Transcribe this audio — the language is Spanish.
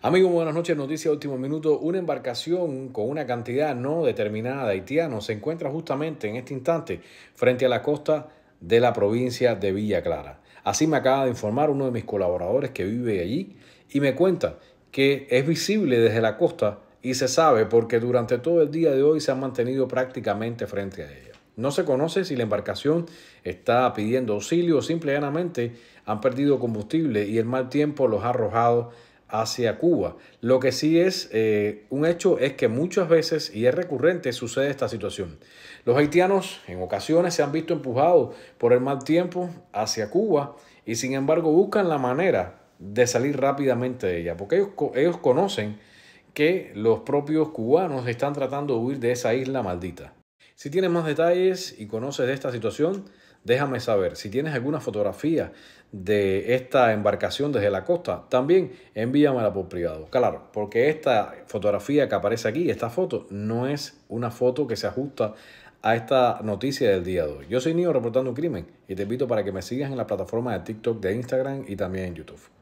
Amigos, buenas noches. Noticia último minuto. Una embarcación con una cantidad no determinada de haitianos se encuentra justamente en este instante frente a la costa de la provincia de Villa Clara. Así me acaba de informar uno de mis colaboradores que vive allí y me cuenta que es visible desde la costa y se sabe porque durante todo el día de hoy se ha mantenido prácticamente frente a ella. No se conoce si la embarcación está pidiendo auxilio o simplemente han perdido combustible y el mal tiempo los ha arrojado hacia Cuba. Lo que sí es eh, un hecho es que muchas veces, y es recurrente, sucede esta situación. Los haitianos en ocasiones se han visto empujados por el mal tiempo hacia Cuba y sin embargo buscan la manera de salir rápidamente de ella, porque ellos, ellos conocen que los propios cubanos están tratando de huir de esa isla maldita. Si tienes más detalles y conoces de esta situación, déjame saber. Si tienes alguna fotografía de esta embarcación desde la costa, también envíamela por privado. Claro, porque esta fotografía que aparece aquí, esta foto, no es una foto que se ajusta a esta noticia del día de hoy. Yo soy Nio reportando un crimen y te invito para que me sigas en la plataforma de TikTok, de Instagram y también en YouTube.